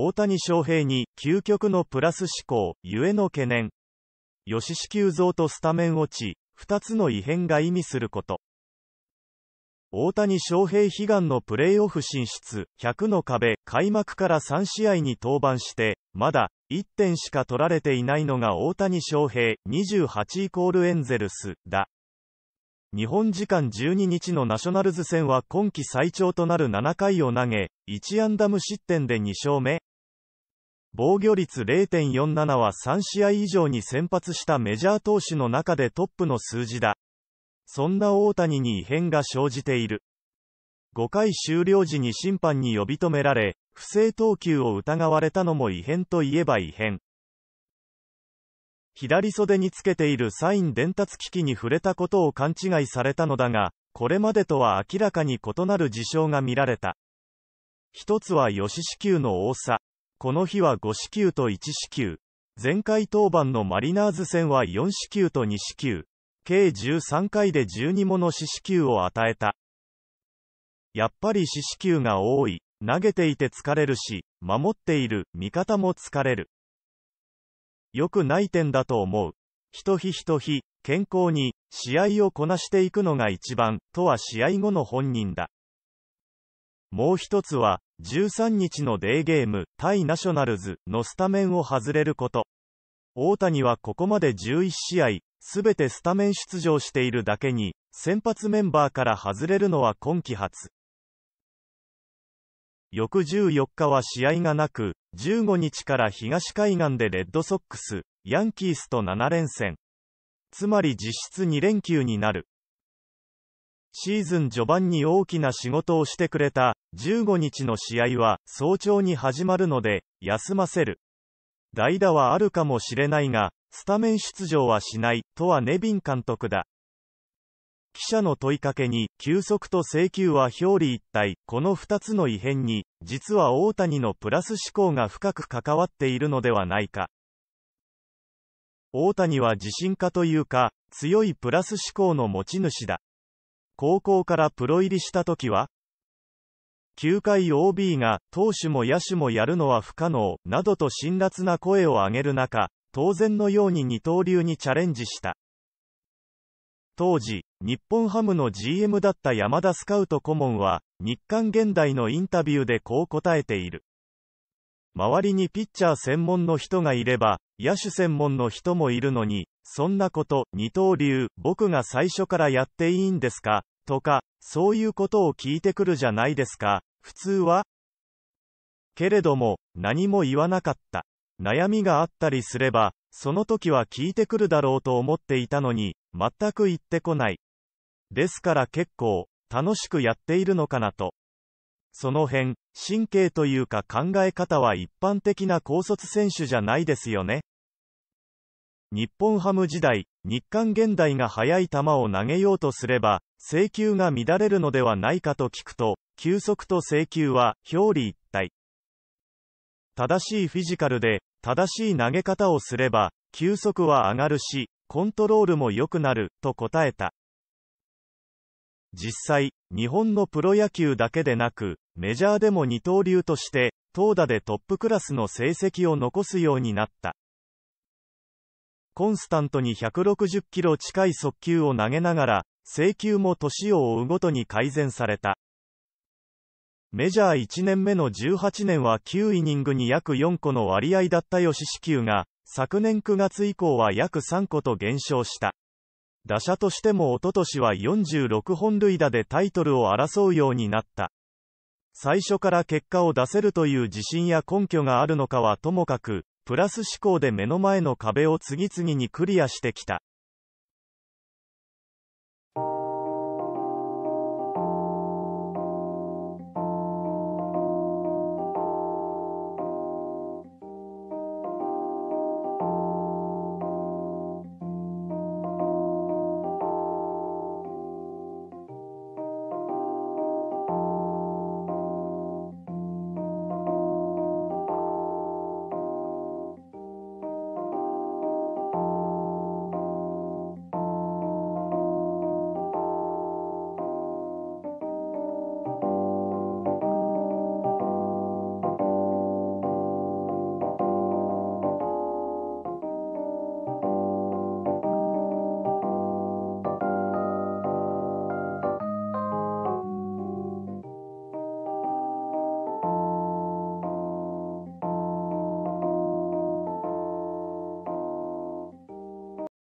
大谷翔平に究極のプラス思考、ゆえの懸念。吉子球増とスタメン落ち、2つの異変が意味すること。大谷翔平悲願のプレーオフ進出、100の壁、開幕から3試合に登板して、まだ1点しか取られていないのが大谷翔平、28イコールエンゼルス、だ。日本時間12日のナショナルズ戦は今季最長となる7回を投げ、1安打無失点で2勝目、防御率0.47は3試合以上に先発したメジャー投手の中でトップの数字だ。そんな大谷に異変が生じている。5回終了時に審判に呼び止められ、不正投球を疑われたのも異変といえば異変。左袖につけているサイン伝達機器に触れたことを勘違いされたのだが、これまでとは明らかに異なる事象が見られた。一つは吉支給の多さ。この日は5四球と1四球。前回登板のマリナーズ戦は4四球と2四球。計13回で12もの四死球を与えた。やっぱり四死球が多い。投げていて疲れるし、守っている、味方も疲れる。よくない点だと思う。ひとひひとひ、健康に、試合をこなしていくのが一番、とは試合後の本人だ。もう一つは、13日のデーゲーム、対ナショナルズのスタメンを外れること。大谷はここまで11試合、すべてスタメン出場しているだけに、先発メンバーから外れるのは今季初。翌14日は試合がなく、15日から東海岸でレッドソックス、ヤンキースと7連戦。つまり実質2連休になる。シーズン序盤に大きな仕事をしてくれた、15日の試合は早朝に始まるので、休ませる。代打はあるかもしれないが、スタメン出場はしない、とはネビン監督だ。記者の問いかけに、球速と制球は表裏一体、この2つの異変に、実は大谷のプラス思考が深く関わっているのではないか。大谷は自信家というか、強いプラス思考の持ち主だ。高校からプロ入りした時は球界 OB が投手も野手もやるのは不可能などと辛辣な声を上げる中当然のように二刀流にチャレンジした当時日本ハムの GM だった山田スカウト顧問は日刊現代のインタビューでこう答えている周りにピッチャー専門の人がいれば野手専門の人もいるのに、そんなこと、二刀流、僕が最初からやっていいんですかとか、そういうことを聞いてくるじゃないですか、普通はけれども、何も言わなかった。悩みがあったりすれば、その時は聞いてくるだろうと思っていたのに、全く言ってこない。ですから結構、楽しくやっているのかなと。その辺、神経というか考え方は一般的な高卒選手じゃないですよね。日本ハム時代、日韓現代が速い球を投げようとすれば、制球が乱れるのではないかと聞くと、球速と制球は表裏一体。正しいフィジカルで、正しい投げ方をすれば、球速は上がるし、コントロールも良くなる、と答えた。実際、日本のプロ野球だけでなく、メジャーでも二刀流として、投打でトップクラスの成績を残すようになった。コンスタントに160キロ近い速球を投げながら、制球も年を追うごとに改善された。メジャー1年目の18年は9イニングに約4個の割合だった吉支球が、昨年9月以降は約3個と減少した。打者としてもおととしは46本塁打でタイトルを争うようになった。最初から結果を出せるという自信や根拠があるのかはともかく、プラス思考で目の前の壁を次々にクリアしてきた。